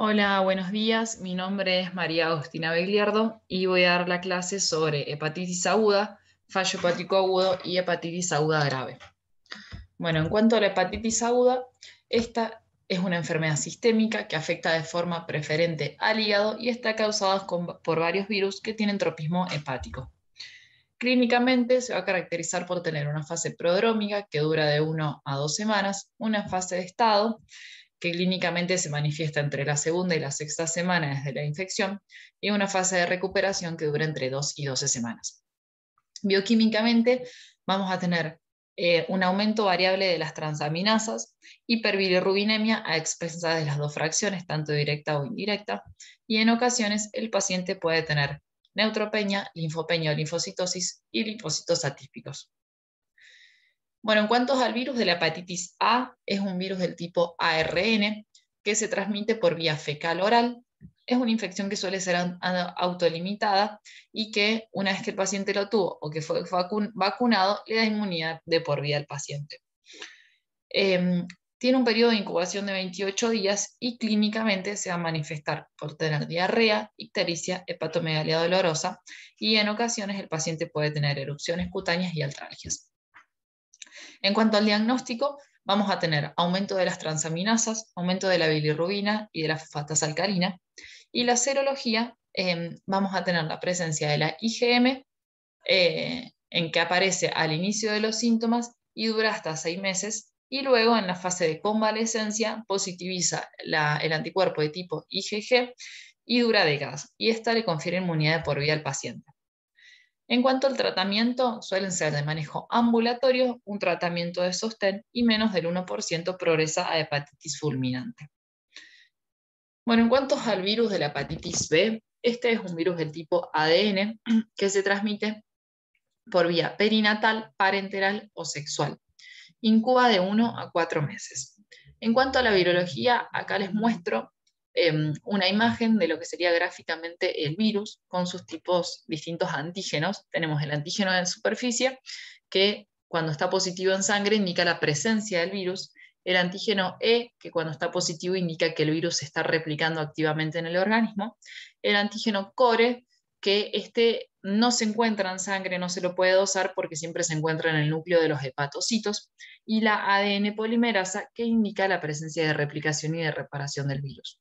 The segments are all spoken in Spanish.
Hola, buenos días. Mi nombre es María Agustina Begliardo y voy a dar la clase sobre hepatitis aguda, fallo hepático agudo y hepatitis aguda grave. Bueno, en cuanto a la hepatitis aguda, esta es una enfermedad sistémica que afecta de forma preferente al hígado y está causada por varios virus que tienen tropismo hepático. Clínicamente se va a caracterizar por tener una fase prodrómica que dura de 1 a 2 semanas, una fase de estado que clínicamente se manifiesta entre la segunda y la sexta semana desde la infección, y una fase de recuperación que dura entre 2 y 12 semanas. Bioquímicamente vamos a tener eh, un aumento variable de las transaminasas, hiperbilirrubinemia a expensas de las dos fracciones, tanto directa o indirecta, y en ocasiones el paciente puede tener neutropenia, linfopenia o linfocitosis y linfocitos atípicos. Bueno, en cuanto al virus de la hepatitis A, es un virus del tipo ARN que se transmite por vía fecal oral. Es una infección que suele ser autolimitada y que una vez que el paciente lo tuvo o que fue vacunado, le da inmunidad de por vida al paciente. Em, tiene un periodo de incubación de 28 días y clínicamente se va a manifestar por tener diarrea, ictericia, hepatomegalia dolorosa y en ocasiones el paciente puede tener erupciones cutáneas y altralgias. En cuanto al diagnóstico, vamos a tener aumento de las transaminasas, aumento de la bilirrubina y de la fatas alcalina. Y la serología, em, vamos a tener la presencia de la IgM, eh, en que aparece al inicio de los síntomas y dura hasta seis meses. Y luego, en la fase de convalescencia, positiviza el anticuerpo de tipo IgG y dura décadas. Y esta le confiere inmunidad por vida al paciente. En cuanto al tratamiento, suelen ser de manejo ambulatorio, un tratamiento de sostén y menos del 1% progresa a hepatitis fulminante. Bueno, en cuanto al virus de la hepatitis B, este es un virus del tipo ADN que se transmite por vía perinatal, parenteral o sexual. Incuba de 1 a 4 meses. En cuanto a la virología, acá les muestro Em, una imagen de lo que sería gráficamente el virus con sus tipos distintos antígenos. Tenemos el antígeno en superficie, que cuando está positivo en sangre indica la presencia del virus, el antígeno E, que cuando está positivo indica que el virus se está replicando activamente en el organismo, el antígeno core, que este no se encuentra en sangre, no se lo puede dosar porque siempre se encuentra en el núcleo de los hepatocitos, y la ADN polimerasa, que indica la presencia de replicación y de reparación del virus.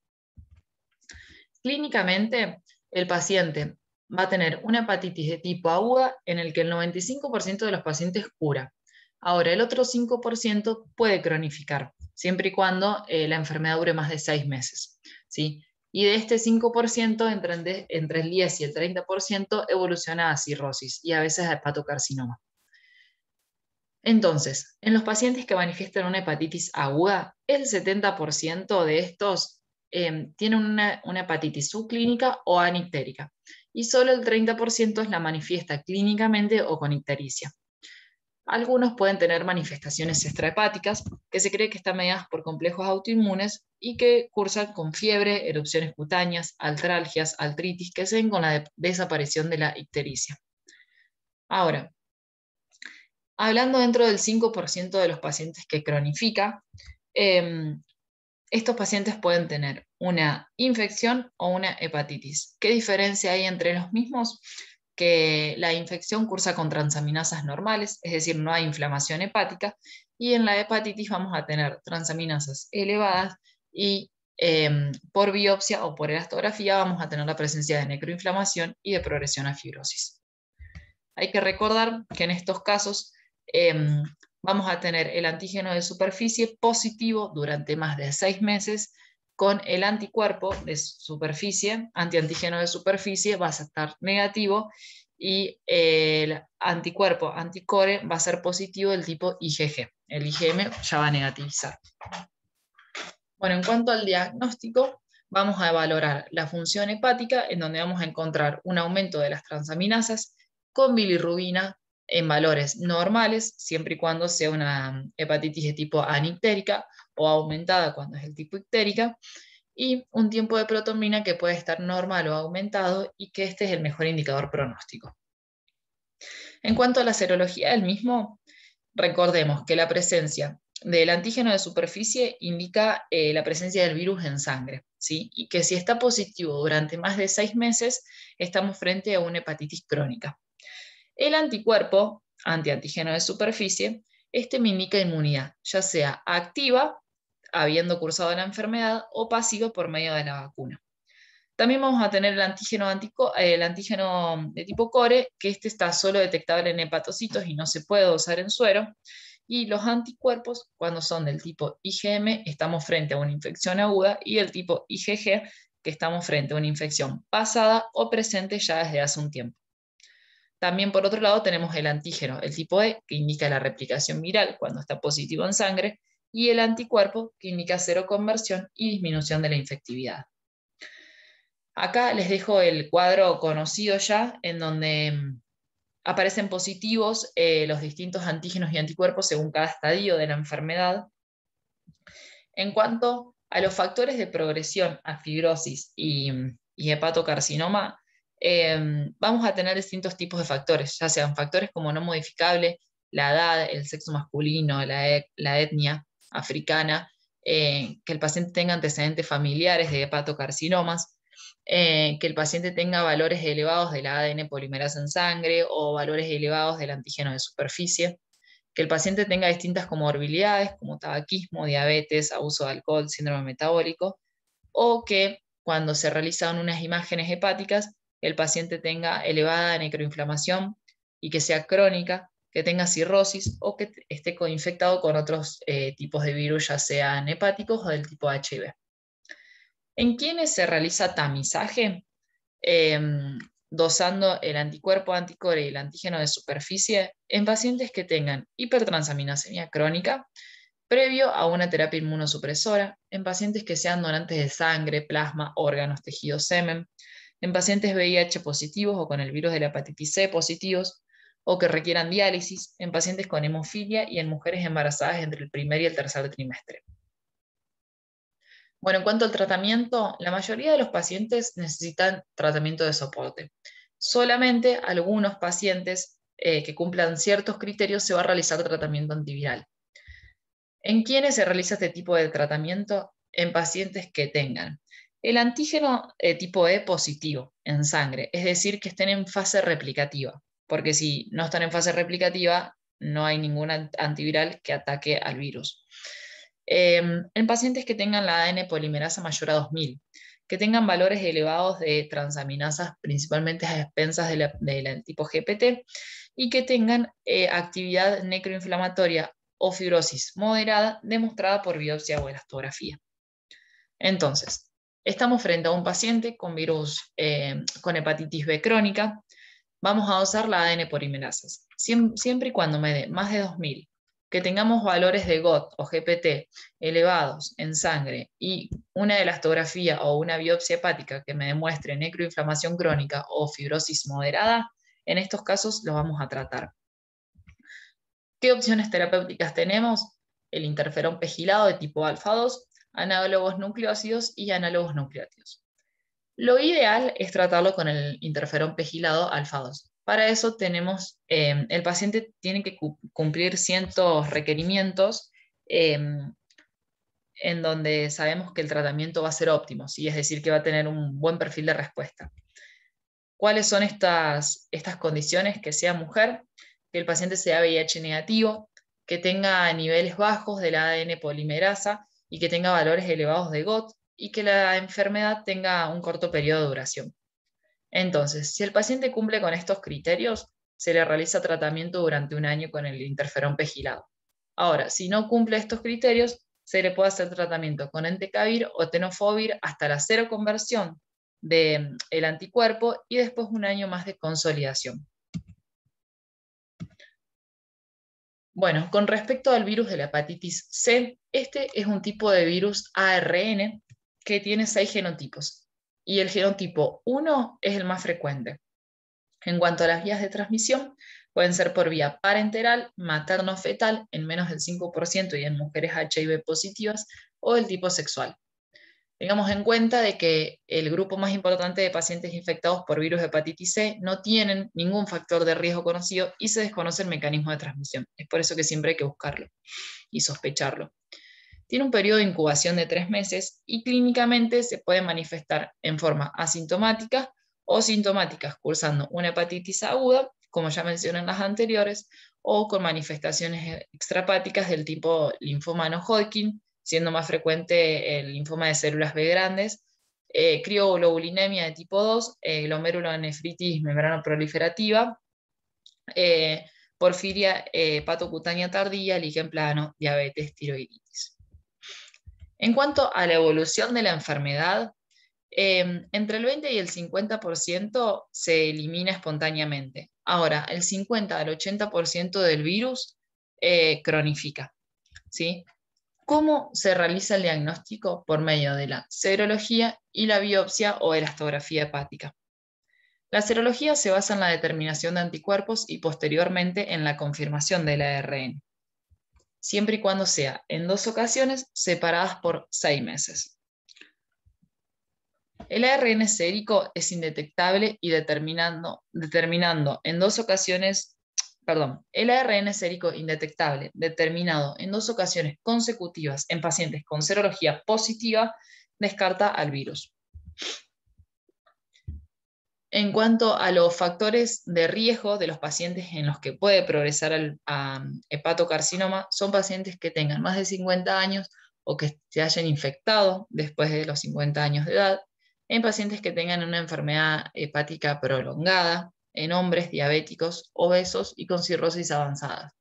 Clínicamente, el paciente va a tener una hepatitis de tipo aguda en el que el 95% de los pacientes cura. Ahora, el otro 5% puede cronificar, siempre y cuando eh, la enfermedad dure más de 6 meses. ¿sí? Y de este 5%, entre, entre el 10 y el 30% evoluciona a cirrosis y a veces a hepatocarcinoma. Entonces, en los pacientes que manifiestan una hepatitis aguda, el 70% de estos eh, tiene una, hepatitis subclínica o anictérica y solo el 30% la manifiesta clínicamente o con ictericia. Algunos pueden tener manifestaciones extrahepáticas, que se cree que están mediadas por complejos autoinmunes y que cursan con fiebre, erupciones cutáneas, altralgias, artritis, que se ven con la desaparición de la ictericia. Ahora, hablando dentro del 5% de los pacientes que cronifica, eh, estos pacientes pueden tener una infección o una hepatitis. ¿Qué diferencia hay entre los mismos? Que la infección cursa con transaminasas normales, es decir, no hay inflamación hepática, y en la hepatitis vamos a tener transaminasas elevadas y em, por biopsia o por elastografía vamos a tener la presencia de necroinflamación y de progresión a fibrosis. Hay que recordar que en estos casos em, vamos a tener el antígeno de superficie positivo durante más de seis meses con el anticuerpo de superficie, antiantígeno de superficie, va a estar negativo y el anticuerpo anticore va a ser positivo del tipo IgG. El IgM ya va a negativizar. Bueno, en cuanto al diagnóstico, vamos a valorar la función hepática, en donde vamos a encontrar un aumento de las transaminasas con bilirrubina, en valores normales, siempre y cuando sea una hepatitis de tipo anictérica o aumentada cuando es el tipo ictérica, y un tiempo de protomina que puede estar normal o aumentado y que este es el mejor indicador pronóstico. En cuanto a la serología del mismo, recordemos que la presencia del antígeno de superficie indica eh, la presencia del virus en sangre, ¿sí? y que si está positivo durante más de seis meses, estamos frente a una hepatitis crónica. El anticuerpo, antiantígeno de superficie, este me indica inmunidad, ya sea activa, habiendo cursado la enfermedad, o pasiva por medio de la vacuna. También vamos a tener el antígeno, el antígeno de tipo core, que este está solo detectable en hepatocitos y no se puede usar en suero. Y los anticuerpos, cuando son del tipo IgM, estamos frente a una infección aguda, y el tipo IgG, que estamos frente a una infección pasada o presente ya desde hace un tiempo. También por otro lado tenemos el antígeno, el tipo E, que indica la replicación viral cuando está positivo en sangre, y el anticuerpo, que indica cero conversión y disminución de la infectividad. Acá les dejo el cuadro conocido ya, en donde mm, aparecen positivos eh, los distintos antígenos y anticuerpos según cada estadio de la enfermedad. En cuanto a los factores de progresión a fibrosis y mm, hepatocarcinoma, Em, vamos a tener distintos tipos de factores, ya sean factores como no modificables, la edad, el sexo masculino, la, e, etnia africana, eh, que el paciente tenga antecedentes familiares de hepatocarcinomas, eh, que el paciente tenga valores elevados de la ADN polimerasa en sangre o valores elevados del antígeno de superficie, que el paciente tenga distintas comorbilidades como tabaquismo, diabetes, abuso de alcohol, síndrome metabólico, o que cuando se realizan unas imágenes hepáticas el paciente tenga elevada necroinflamación y que sea crónica, que tenga cirrosis o que esté infectado con otros eh, tipos de virus, ya sean hepáticos o del tipo HIV. ¿En quiénes se realiza tamizaje? Em, dosando el anticuerpo anticore y el antígeno de superficie en pacientes que tengan hipertransaminasemia crónica previo a una terapia inmunosupresora, en pacientes que sean donantes de sangre, plasma, órganos, tejidos, semen, en pacientes VIH positivos o con el virus de la hepatitis C positivos o que requieran diálisis, en pacientes con hemofilia y en mujeres embarazadas entre el primer y el tercer trimestre. Bueno, en cuanto al tratamiento, la mayoría de los pacientes necesitan tratamiento de soporte. Solamente algunos pacientes eh, que cumplan ciertos criterios se va a realizar tratamiento antiviral. ¿En quiénes se realiza este tipo de tratamiento? En pacientes que tengan el antígeno eh, tipo E positivo en sangre, es decir, que estén en fase replicativa, porque si no están en fase replicativa, no hay ningún antiviral que ataque al virus. Em, en pacientes que tengan la ADN polimerasa mayor a 2000, que tengan valores elevados de transaminasas, principalmente a expensas del tipo GPT, y que tengan eh, actividad necroinflamatoria o fibrosis moderada demostrada por biopsia o elastografía. Entonces, Estamos frente a un paciente con virus, eh, con hepatitis B crónica. Vamos a usar la ADN por siempre, siempre y cuando me dé más de 2000, que tengamos valores de GOT o GPT elevados en sangre y una elastografía o una biopsia hepática que me demuestre necroinflamación crónica o fibrosis moderada, en estos casos los vamos a tratar. ¿Qué opciones terapéuticas tenemos? El interferón pegilado de tipo alfa 2, análogos nucleócidos y análogos nucleótidos. Lo ideal es tratarlo con el interferón pegilado alfa-2. Para eso tenemos, em, el paciente tiene que cumplir ciertos requerimientos em, en donde sabemos que el tratamiento va a ser óptimo, es decir, que va a tener un buen perfil de respuesta. ¿Cuáles son estas, estas condiciones? Que sea mujer, que el paciente sea VIH negativo, que tenga niveles bajos de la ADN polimerasa, y que tenga valores elevados de GOT y que la enfermedad tenga un corto periodo de duración. Entonces, si el paciente cumple con estos criterios, se le realiza tratamiento durante un año con el interferón pegilado. Ahora, si no cumple estos criterios, se le puede hacer tratamiento con entecavir o tenofovir hasta la cero conversión del mm, anticuerpo y después un año más de consolidación. Bueno, con respecto al virus de la hepatitis C, este es un tipo de virus ARN que tiene seis genotipos y el genotipo 1 es el más frecuente. En cuanto a las vías de transmisión, pueden ser por vía parenteral, materno-fetal en menos del 5% y en mujeres HIV positivas o del tipo sexual. Tengamos en cuenta de que el grupo más importante de pacientes infectados por virus de hepatitis C no tienen ningún factor de riesgo conocido y se desconoce el mecanismo de transmisión. Es por eso que siempre hay que buscarlo y sospecharlo. Tiene un periodo de incubación de tres meses y clínicamente se puede manifestar en forma asintomática o sintomática cursando una hepatitis aguda, como ya mencioné en las anteriores, o con manifestaciones extrapáticas del tipo linfoma no Hodgkin, siendo más frecuente el linfoma de células B grandes, eh, crioglobulinemia de tipo 2, eh, glomerulonefritis membrana proliferativa, eh, porfiria hepatocutánea tardía, ligen plano, diabetes, tiroiditis. En cuanto a la evolución de la enfermedad, entre el 20 y el 50% se elimina espontáneamente. Ahora, el 50 al 80% del virus cronifica. ¿sí? cómo se realiza el diagnóstico por medio de la serología y la biopsia o elastografía hepática. La serología se basa en la determinación de anticuerpos y posteriormente en la confirmación del ARN, siempre y cuando sea en dos ocasiones separadas por seis meses. El ARN sérico es indetectable y determinando, determinando en dos ocasiones perdón, el ARN sérico indetectable determinado en dos ocasiones consecutivas en pacientes con serología positiva descarta al virus. En cuanto a los factores de riesgo de los pacientes en los que puede progresar el hepatocarcinoma, son pacientes que tengan más de 50 años o que se hayan infectado después de los 50 años de edad, en pacientes que tengan una enfermedad hepática prolongada, en hombres diabéticos, obesos y con cirrosis avanzada.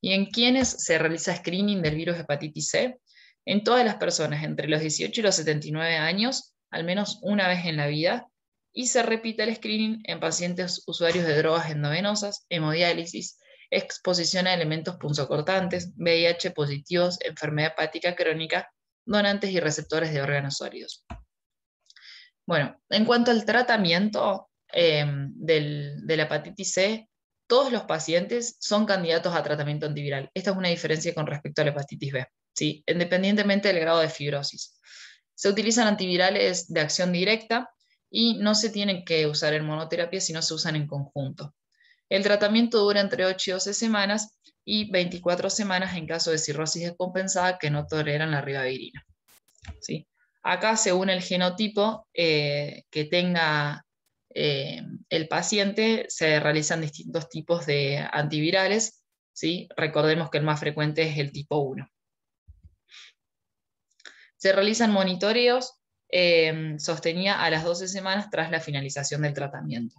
¿Y en quiénes se realiza screening del virus hepatitis C? En todas las personas entre los 18 y los 79 años, al menos una vez en la vida, y se repite el screening en pacientes usuarios de drogas endovenosas, hemodiálisis, exposición a elementos punzocortantes, VIH positivos, enfermedad hepática crónica, donantes y receptores de órganos sólidos. Bueno, en cuanto al tratamiento, Em, del, de la hepatitis C, todos los pacientes son candidatos a tratamiento antiviral. Esta es una diferencia con respecto a la hepatitis B, ¿sí? independientemente del grado de fibrosis. Se utilizan antivirales de acción directa y no se tienen que usar en monoterapia, sino se usan en conjunto. El tratamiento dura entre 8 y 12 semanas y 24 semanas en caso de cirrosis descompensada que no toleran la ribavirina. ¿sí? Acá, según el genotipo eh, que tenga eh, el paciente se realizan distintos tipos de antivirales. ¿sí? Recordemos que el más frecuente es el tipo 1. Se realizan monitoreos, eh, sostenía a las 12 semanas tras la finalización del tratamiento.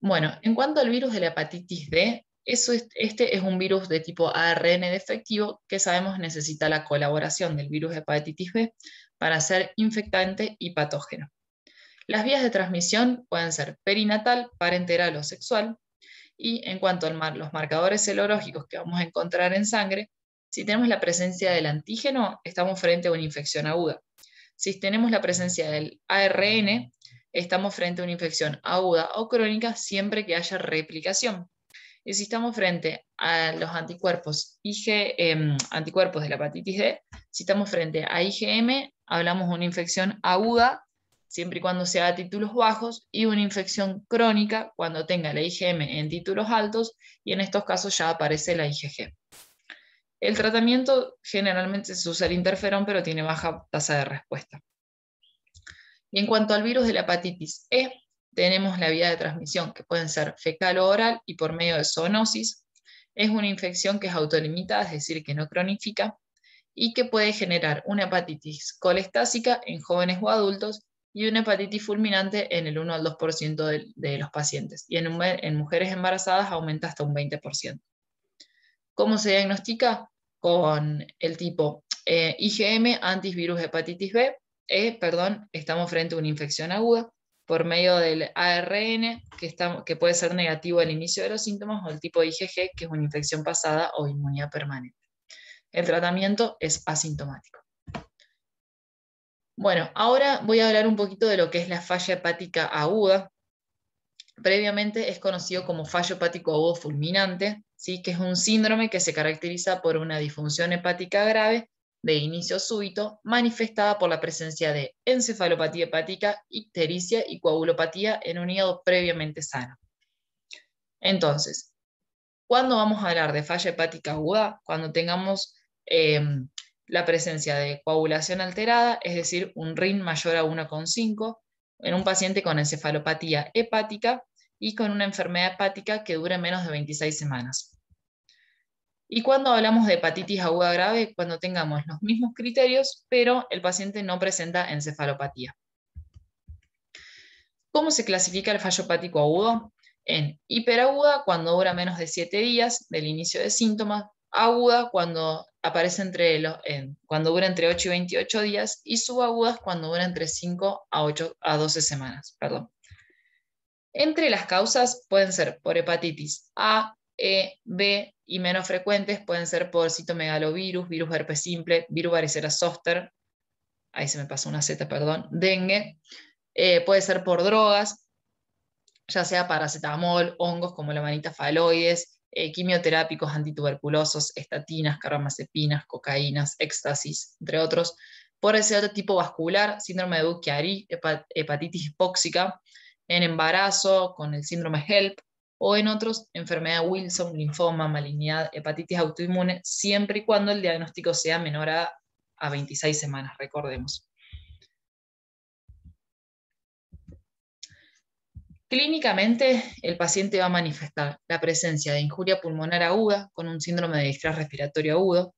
Bueno, en cuanto al virus de la hepatitis D, este es un virus de tipo ARN defectivo que sabemos necesita la colaboración del virus de hepatitis B para ser infectante y patógeno. Las vías de transmisión pueden ser perinatal, parenteral o sexual. Y en cuanto a los marcadores serológicos que vamos a encontrar en sangre, si tenemos la presencia del antígeno, estamos frente a una infección aguda. Si tenemos la presencia del ARN, estamos frente a una infección aguda o crónica siempre que haya replicación. Y si estamos frente a los anticuerpos, IG, anticuerpos de la hepatitis D, si estamos frente a IgM, hablamos de una infección aguda, siempre y cuando sea a títulos bajos, y una infección crónica cuando tenga la IgM en títulos altos, y en estos casos ya aparece la IgG. El tratamiento generalmente se usa el interferón, pero tiene baja tasa de respuesta. Y en cuanto al virus de la hepatitis E, tenemos la vía de transmisión, que pueden ser fecal o oral y por medio de zoonosis. Es una infección que es autolimitada, es decir, que no cronifica, y que puede generar una hepatitis colestásica en jóvenes o adultos y una hepatitis fulminante en el 1 al 2% de, los pacientes. Y en, mujeres embarazadas aumenta hasta un 20%. ¿Cómo se diagnostica? Con el tipo eh, IgM, antivirus hepatitis B, eh, perdón, estamos frente a una infección aguda por medio del ARN, que, que puede ser negativo al inicio de los síntomas, o el tipo IgG, que es una infección pasada o inmunidad permanente. El tratamiento es asintomático. Bueno, ahora voy a hablar un poquito de lo que es la falla hepática aguda. Previamente es conocido como fallo hepático agudo fulminante, ¿sí? que es un síndrome que se caracteriza por una disfunción hepática grave de inicio súbito, manifestada por la presencia de encefalopatía hepática, ictericia y coagulopatía en un hígado previamente sano. Entonces, ¿cuándo vamos a hablar de falla hepática aguda? Cuando tengamos Em, la presencia de coagulación alterada, es decir, un RIN mayor a 1,5 en un paciente con encefalopatía hepática y con una enfermedad hepática que dure menos de 26 semanas. Y cuando hablamos de hepatitis aguda grave, cuando tengamos los mismos criterios, pero el paciente no presenta encefalopatía. ¿Cómo se clasifica el fallo hepático agudo? En hiperaguda, cuando dura menos de 7 días del inicio de síntomas, aguda, cuando aparece entre los, cuando dura entre 8 y 28 días y subagudas cuando dura entre 5 a, 8, a 12 semanas. Perdón. Entre las causas pueden ser por hepatitis A, E, B y menos frecuentes pueden ser por citomegalovirus, virus herpes simple, virus varicera zoster, ahí se me pasó una Z, perdón, dengue, eh, puede ser por drogas, ya sea paracetamol, hongos como la manita faloides, eh, quimioterápicos antituberculosos, estatinas, carbamazepinas, cocaínas, éxtasis, entre otros, por ese otro tipo vascular, síndrome de Budd-Chiari, hepatitis hipóxica, en embarazo con el síndrome HELP o en otros, enfermedad Wilson, linfoma, malignidad, hepatitis autoinmune, siempre y cuando el diagnóstico sea menor a 26 semanas, recordemos. Clínicamente, el paciente va a manifestar la presencia de injuria pulmonar aguda con un síndrome de distrés respiratorio agudo.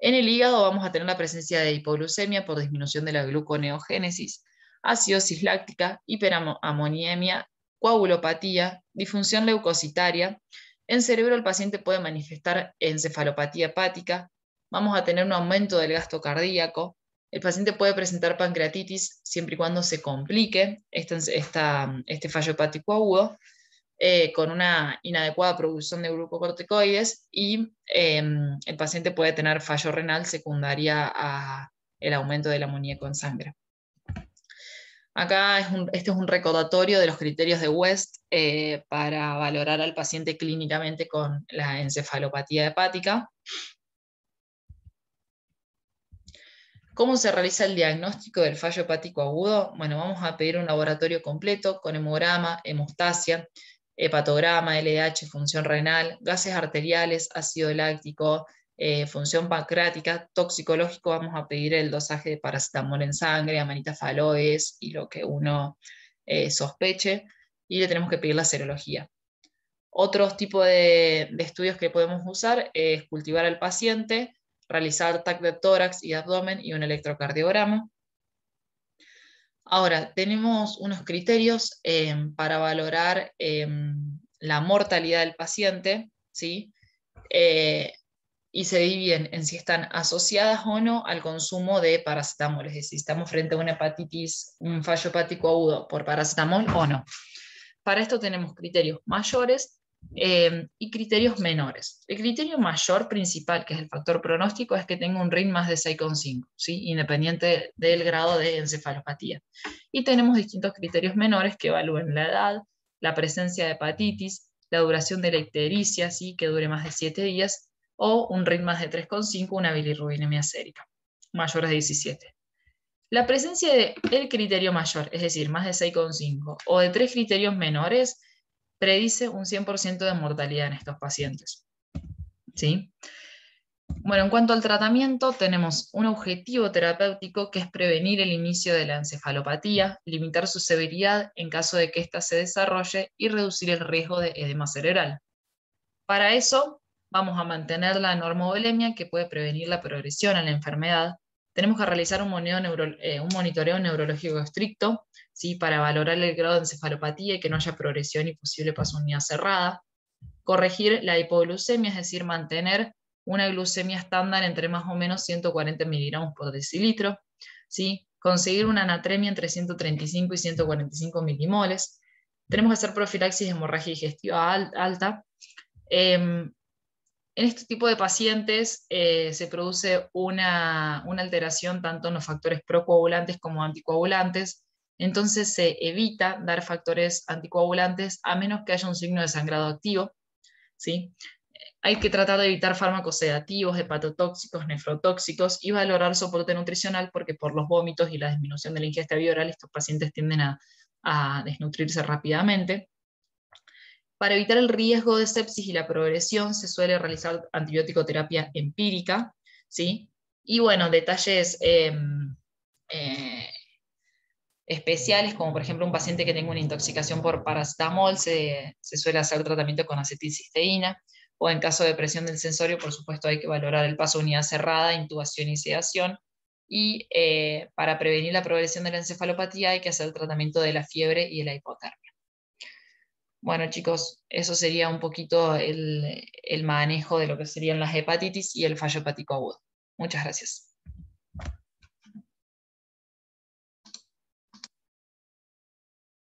En el hígado vamos a tener la presencia de hipoglucemia por disminución de la gluconeogénesis, acidosis láctica, hiperamoniemia, coagulopatía, disfunción leucocitaria. En cerebro el paciente puede manifestar encefalopatía hepática, vamos a tener un aumento del gasto cardíaco, el paciente puede presentar pancreatitis siempre y cuando se complique este, este fallo hepático agudo, eh, con una inadecuada producción de glucocorticoides y em, el paciente puede tener fallo renal secundaria a el aumento de la amonía con sangre. Acá es este es un recordatorio de los criterios de West eh, para valorar al paciente clínicamente con la encefalopatía hepática. ¿Cómo se realiza el diagnóstico del fallo hepático agudo? Bueno, vamos a pedir un laboratorio completo con hemograma, hemostasia, hepatograma, LDH, función renal, gases arteriales, ácido láctico, eh, función pancrática, toxicológico, vamos a pedir el dosaje de paracetamol en sangre, amanita faloes y lo que uno eh, sospeche, y le tenemos que pedir la serología. Otro tipo de, estudios que podemos usar es cultivar al paciente, realizar TAC de tórax y abdomen y un electrocardiograma. Ahora, tenemos unos criterios em, para valorar em, la mortalidad del paciente, ¿sí? Eh, y se dividen en si están asociadas o no al consumo de paracetamol, es decir, si estamos frente a una hepatitis, un fallo hepático agudo por paracetamol o no. Para esto tenemos criterios mayores Em, y criterios menores. El criterio mayor principal, que es el factor pronóstico, es que tenga un ritmo más de 6,5, ¿sí? independiente del grado de encefalopatía. Y tenemos distintos criterios menores que evalúen la edad, la presencia de hepatitis, la duración de la ictericia, que dure más de 7 días, o un ritmo más de 3,5, una bilirrubinemia sérica, mayores de 17. La presencia del el criterio mayor, es decir, más de 6,5, o de tres criterios menores, predice un 100% de mortalidad en estos pacientes. ¿Sí? Bueno, en cuanto al tratamiento, tenemos un objetivo terapéutico que es prevenir el inicio de la encefalopatía, limitar su severidad en caso de que ésta se desarrolle y reducir el riesgo de edema cerebral. Para eso, vamos a mantener la normovolemia que puede prevenir la progresión a la enfermedad. Tenemos que realizar un eh, monitoreo neurológico estricto, para valorar el grado de encefalopatía y que no haya progresión y posible paso cerrada. Corregir la hipoglucemia, es decir, mantener una glucemia estándar entre más o menos 140 miligramos por decilitro. Conseguir una anatremia entre 135 y 145 milimoles. Tenemos que hacer profilaxis de hemorragia digestiva alta. Em, en este tipo de pacientes eh, se produce una, alteración tanto en los factores procoagulantes como anticoagulantes, entonces se evita dar factores anticoagulantes a menos que haya un signo de sangrado activo. ¿sí? Hay que tratar de evitar fármacos sedativos, hepatotóxicos, nefrotóxicos y valorar soporte nutricional porque por los vómitos y la disminución de la ingesta bioral estos pacientes tienden a, desnutrirse rápidamente. Para evitar el riesgo de sepsis y la progresión se suele realizar antibiótico-terapia empírica. ¿sí? Y bueno, detalles... Em, eh, especiales, como por ejemplo un paciente que tenga una intoxicación por paracetamol, se, suele hacer tratamiento con acetilcisteína, o en caso de presión del sensorio, por supuesto hay que valorar el paso unidad cerrada, intubación y sedación, y eh, para prevenir la progresión de la encefalopatía hay que hacer tratamiento de la fiebre y de la hipotermia. Bueno chicos, eso sería un poquito el, el manejo de lo que serían las hepatitis y el fallo hepático agudo. Muchas gracias.